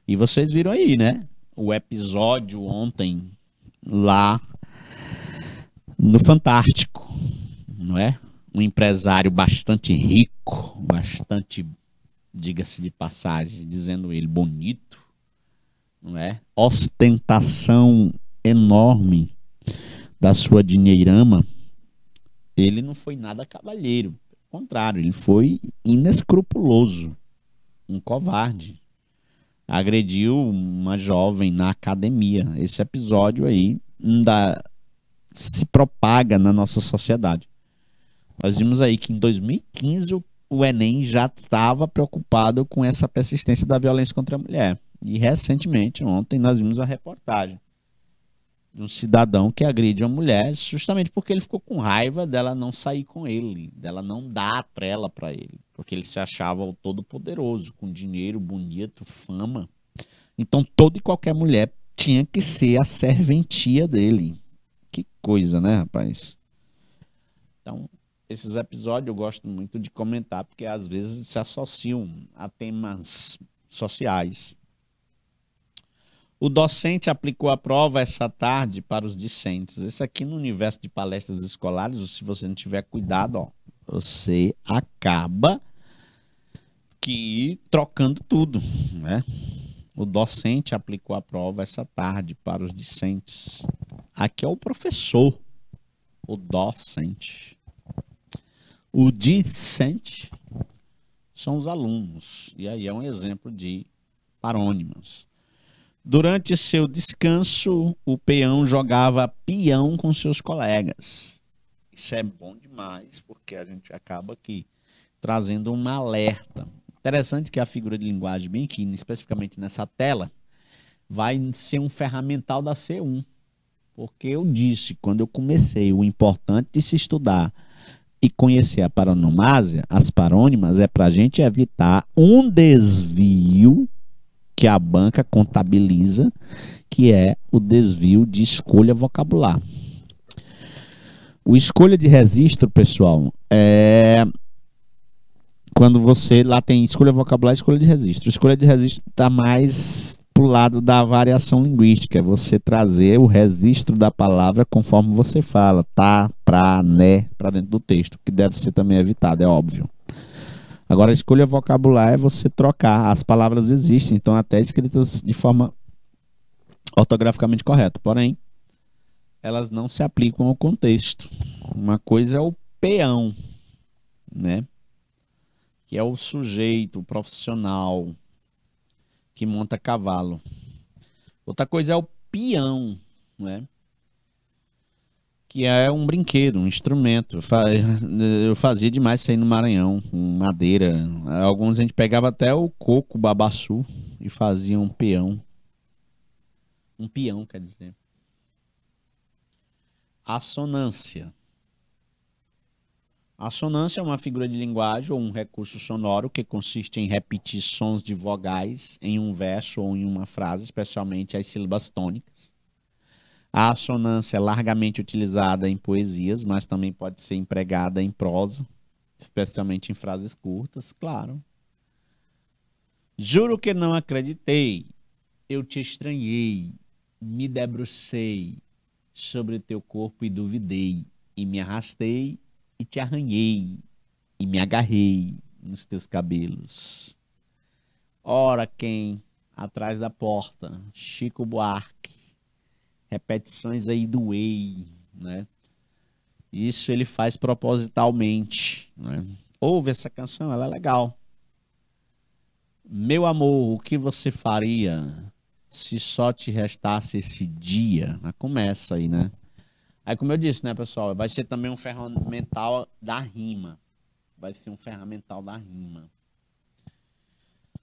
E vocês viram aí, né? O episódio ontem lá no Fantástico, não é? Um empresário bastante rico, bastante, diga-se de passagem, dizendo ele bonito, não é? Ostentação enorme da sua dinheirama, ele não foi nada cavalheiro. Ao contrário, ele foi inescrupuloso, um covarde. Agrediu uma jovem na academia. Esse episódio aí se propaga na nossa sociedade. Nós vimos aí que em 2015 o Enem já estava preocupado com essa persistência da violência contra a mulher. E recentemente, ontem, nós vimos a reportagem de um cidadão que agride uma mulher justamente porque ele ficou com raiva dela não sair com ele, dela não dar a trela para ele, porque ele se achava o todo poderoso, com dinheiro, bonito, fama. Então toda e qualquer mulher tinha que ser a serventia dele. Que coisa, né, rapaz? Então, esses episódios eu gosto muito de comentar porque às vezes se associam a temas sociais, o docente aplicou a prova essa tarde para os discentes. Isso aqui no universo de palestras escolares, se você não tiver cuidado, ó, você acaba que trocando tudo, né? O docente aplicou a prova essa tarde para os discentes. Aqui é o professor, o docente. O discente são os alunos. E aí é um exemplo de parônimos. Durante seu descanso, o peão jogava peão com seus colegas. Isso é bom demais, porque a gente acaba aqui trazendo uma alerta. Interessante que a figura de linguagem, bem aqui, especificamente nessa tela, vai ser um ferramental da C1. Porque eu disse, quando eu comecei, o importante de se estudar e conhecer a paronomásia, as parônimas, é para a gente evitar um desvio que a banca contabiliza, que é o desvio de escolha vocabular. O escolha de registro, pessoal, é quando você lá tem escolha vocabular, escolha de registro. Escolha de registro está mais pro lado da variação linguística, é você trazer o registro da palavra conforme você fala, tá, pra, né, para dentro do texto, que deve ser também evitado, é óbvio. Agora, a escolha vocabular é você trocar. As palavras existem, então até escritas de forma ortograficamente correta. Porém, elas não se aplicam ao contexto. Uma coisa é o peão, né? Que é o sujeito, o profissional que monta cavalo. Outra coisa é o peão, né? que é um brinquedo, um instrumento. Eu fazia demais sair no Maranhão, com madeira. Alguns a gente pegava até o coco, babaçu, e fazia um peão. Um peão, quer dizer. Assonância. Assonância é uma figura de linguagem ou um recurso sonoro que consiste em repetir sons de vogais em um verso ou em uma frase, especialmente as sílabas tônicas a assonância é largamente utilizada em poesias, mas também pode ser empregada em prosa, especialmente em frases curtas, claro. Juro que não acreditei. Eu te estranhei, me debrucei sobre teu corpo e duvidei, e me arrastei e te arranhei, e me agarrei nos teus cabelos. Ora, quem atrás da porta, Chico Buarque repetições aí do whey, né? Isso ele faz propositalmente, né? Ouve essa canção, ela é legal. Meu amor, o que você faria se só te restasse esse dia? Ah, começa aí, né? Aí, como eu disse, né, pessoal, vai ser também um ferramental da rima. Vai ser um ferramental da rima.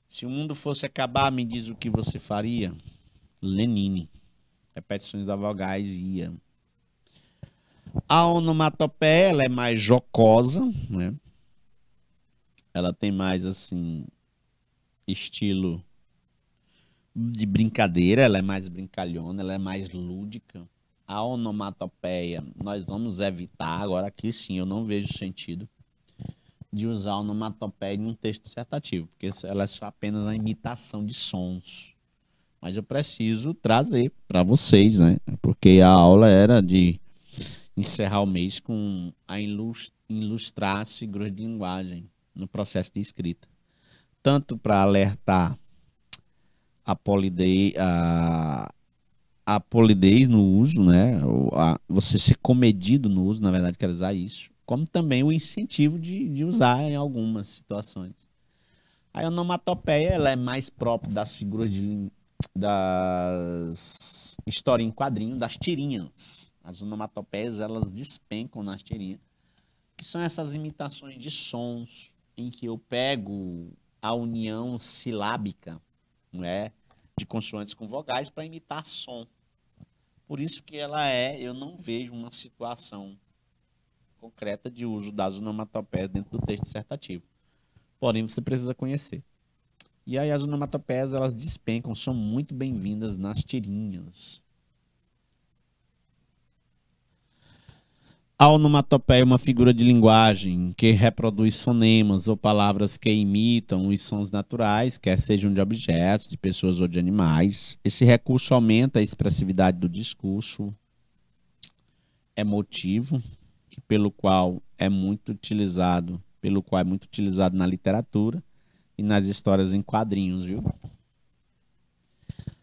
Se o mundo fosse acabar, me diz o que você faria? Lenine repetições da vogais ia. A onomatopeia ela é mais jocosa, né? Ela tem mais assim estilo de brincadeira, ela é mais brincalhona, ela é mais lúdica. A onomatopeia nós vamos evitar agora aqui sim, eu não vejo sentido de usar onomatopeia em um texto dissertativo, porque ela é só apenas a imitação de sons. Mas eu preciso trazer para vocês, né? Porque a aula era de encerrar o mês com a ilustrar figuras de linguagem no processo de escrita. Tanto para alertar a polidez, a, a polidez no uso, né? A, você ser comedido no uso, na verdade, quer usar isso. Como também o incentivo de, de usar em algumas situações. A onomatopeia ela é mais própria das figuras de linguagem das história em quadrinho, das tirinhas. As onomatopeias, elas despencam nas tirinhas, que são essas imitações de sons em que eu pego a união silábica, é, de consoantes com vogais para imitar som. Por isso que ela é, eu não vejo uma situação concreta de uso das onomatopeias dentro do texto dissertativo. Porém, você precisa conhecer. E aí as onomatopeias, elas despencam, são muito bem-vindas nas tirinhas. A onomatopeia é uma figura de linguagem que reproduz fonemas ou palavras que imitam os sons naturais, quer sejam de objetos, de pessoas ou de animais. Esse recurso aumenta a expressividade do discurso emotivo, pelo qual é muito utilizado, pelo qual é muito utilizado na literatura e nas histórias em quadrinhos, viu?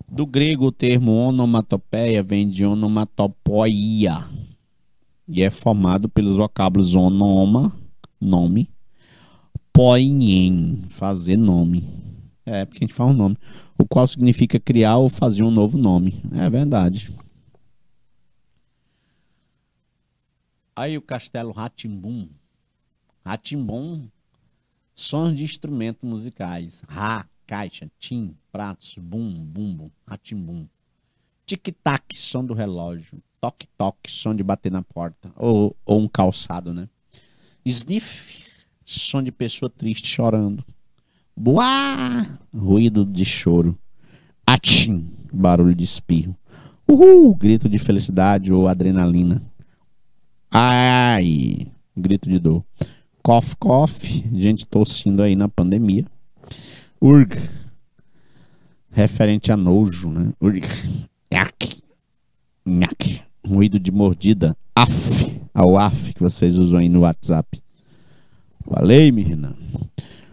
Do grego, o termo onomatopeia vem de onomatopoia e é formado pelos vocábulos onoma, nome, poien, fazer nome. É, porque a gente fala um nome. O qual significa criar ou fazer um novo nome. É verdade. Aí o castelo Ratimbum. Ratimbum Sons de instrumentos musicais. Ha, caixa, tim, pratos, bum, bumbo, atimbum. Tic-tac, som do relógio. Toque-toque, som de bater na porta. Ou, ou um calçado, né? Sniff, som de pessoa triste chorando. Buá! Ruído de choro. Atim! Barulho de espirro. Uhul! Grito de felicidade ou adrenalina. Ai! Grito de dor cough, cough, gente tossindo aí na pandemia. Urg, referente a nojo, né? Urg, nhaque, nhaque, ruído de mordida, af, ao af que vocês usam aí no WhatsApp. Falei, menina.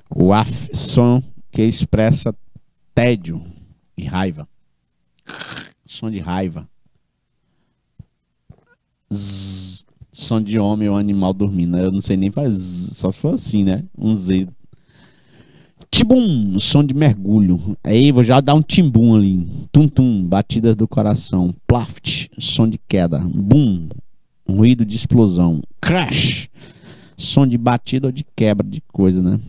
O af, som que expressa tédio e raiva. Som de raiva. Zzz, som de homem ou animal dormindo. Né? Eu não sei nem faz. Só se for assim, né? Um Z. Tibum, som de mergulho. Aí vou já dar um timbum ali. Tum-tum, batidas do coração. Plaft, som de queda. Bum, ruído de explosão. Crash, som de batida ou de quebra de coisa, né?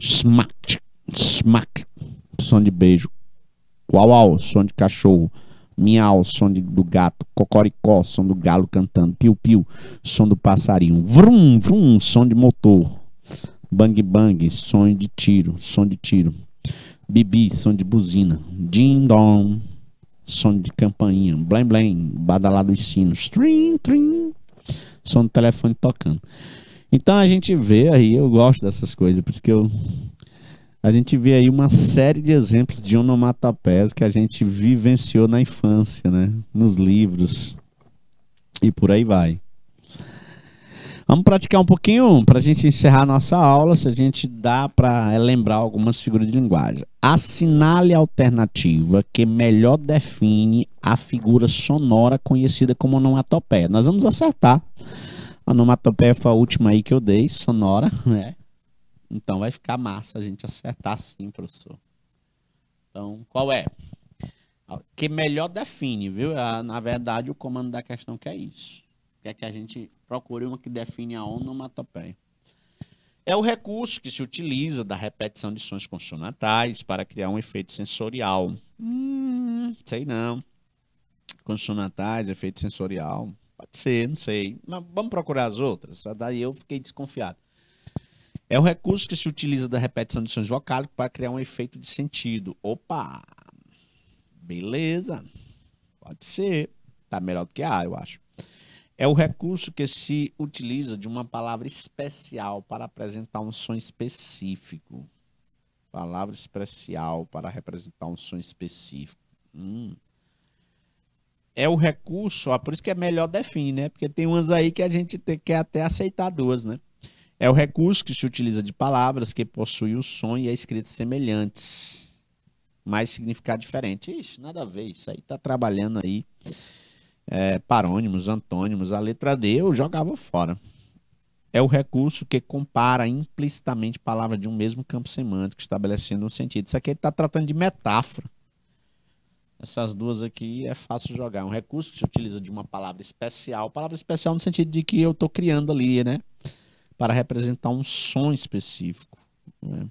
Smack, smack, som de beijo. Uau, uau, som de cachorro. Miau, som de, do gato. Cocoricó, som do galo cantando. Piu-piu, som do passarinho. Vrum, vrum, som de motor. Bang, bang, som de tiro, som de tiro. Bibi, som de buzina. Ding, dong, som de campainha. Blém, blém, badalado dos sinos. Trim, trim, som do telefone tocando. Então a gente vê aí, eu gosto dessas coisas, por isso que eu a gente vê aí uma série de exemplos de onomatopeias que a gente vivenciou na infância, né? Nos livros e por aí vai. Vamos praticar um pouquinho para a gente encerrar nossa aula, se a gente dá para lembrar algumas figuras de linguagem. Assinale a alternativa que melhor define a figura sonora conhecida como onomatopeia. Nós vamos acertar. A onomatopeia foi a última aí que eu dei, sonora, né? Então vai ficar massa a gente acertar sim, professor. Então, qual é? Ah, que melhor define, viu? Ah, na verdade, o comando da questão que é isso. é que a gente procure uma que define a onomatopeia. É o recurso que se utiliza da repetição de sons consonantais para criar um efeito sensorial. Hum, sei não. Consonantais, efeito sensorial. Pode ser, não sei. Mas vamos procurar as outras. Daí eu fiquei desconfiado. É o recurso que se utiliza da repetição de sons vocálicos para criar um efeito de sentido. Opa! Beleza. Pode ser. Tá melhor do que A, eu acho. É o recurso que se utiliza de uma palavra especial para apresentar um som específico. Palavra especial para representar um som específico. Hum. É o recurso, ó, por isso que é melhor definir, né? Porque tem umas aí que a gente quer até aceitar duas, né? É o recurso que se utiliza de palavras que possuem o som e a escrita semelhantes, mas significado diferente. Ixi, nada a ver, isso aí tá trabalhando aí é, parônimos, antônimos, a letra D eu jogava fora. É o recurso que compara implicitamente palavras de um mesmo campo semântico, estabelecendo um sentido. Isso aqui ele está tratando de metáfora. Essas duas aqui é fácil jogar. É um recurso que se utiliza de uma palavra especial. Palavra especial no sentido de que eu estou criando ali, né? para representar um som específico. Né?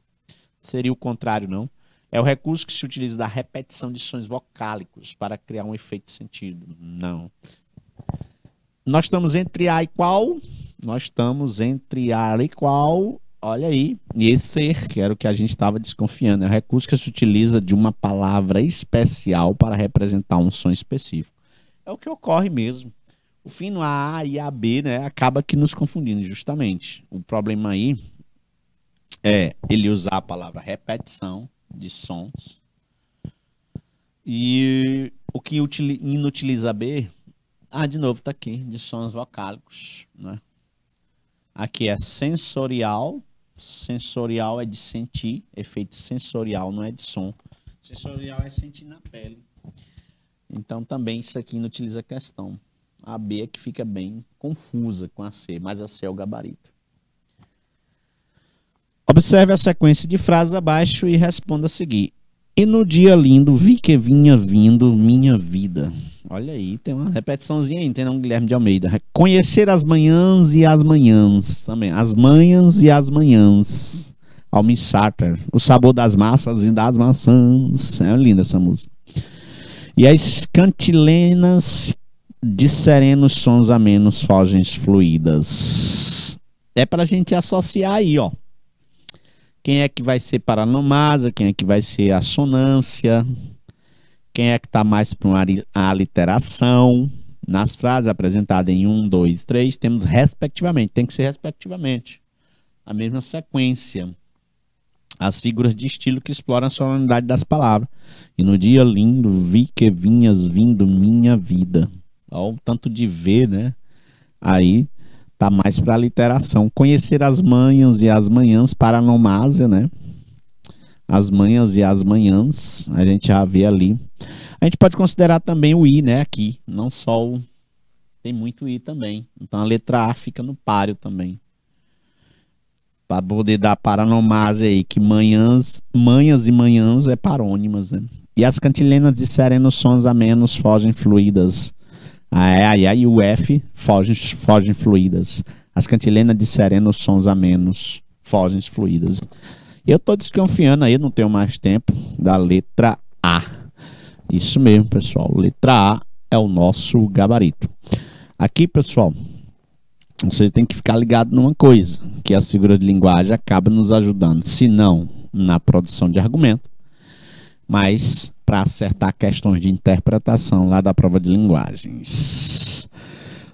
Seria o contrário, não? É o recurso que se utiliza da repetição de sons vocálicos para criar um efeito de sentido. Não. Nós estamos entre A e qual? Nós estamos entre A e qual? Olha aí, esse que era o que a gente estava desconfiando. É o recurso que se utiliza de uma palavra especial para representar um som específico. É o que ocorre mesmo. O fino A e AB, né, acaba que nos confundindo, justamente. O problema aí é ele usar a palavra repetição de sons. E o que inutiliza B, ah, de novo, tá aqui, de sons vocálicos, né? Aqui é sensorial, sensorial é de sentir, efeito sensorial não é de som. Sensorial é sentir na pele. Então também isso aqui inutiliza a questão. A B é que fica bem confusa com a C, mas a C é o gabarito. Observe a sequência de frases abaixo e responda a seguir. E no dia lindo vi que vinha vindo minha vida. Olha aí, tem uma repetiçãozinha aí, tem Guilherme de Almeida. Conhecer as manhãs e as manhãs também. As manhãs e as manhãs. Almi Sartre. O sabor das massas e das maçãs. É linda essa música. E as cantilenas de serenos sons a menos fogens fluídas. É pra gente associar aí, ó. Quem é que vai ser paranomasa, quem é que vai ser a sonância, quem é que tá mais para uma aliteração. Nas frases apresentadas em 1, 2, 3, temos respectivamente, tem que ser respectivamente. A mesma sequência. As figuras de estilo que exploram a sonoridade das palavras. E no dia lindo vi que vinhas vindo minha vida. Olha o tanto de ver, né? Aí tá mais para literação. Conhecer as manhas e as manhãs, paranomásia, né? As manhas e as manhãs, a gente já vê ali. A gente pode considerar também o I, né? Aqui, não só o. Tem muito I também. Então a letra A fica no páreo também. Para poder dar paranomásia aí, que manhãs, manhas e manhãs é parônimas, né? E as cantilenas de serenos sons a menos fogem fluidas a E, A, e o F fogem, fogem fluídas. As cantilenas de serenos sons a menos fogem fluídas. Eu tô desconfiando aí, não tenho mais tempo, da letra A. Isso mesmo, pessoal. Letra A é o nosso gabarito. Aqui, pessoal, você tem que ficar ligado numa coisa, que a figura de linguagem acaba nos ajudando, se não na produção de argumento, mas para acertar questões de interpretação lá da prova de linguagens.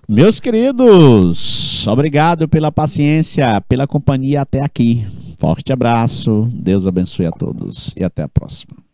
Meus queridos, obrigado pela paciência, pela companhia até aqui. Forte abraço, Deus abençoe a todos e até a próxima.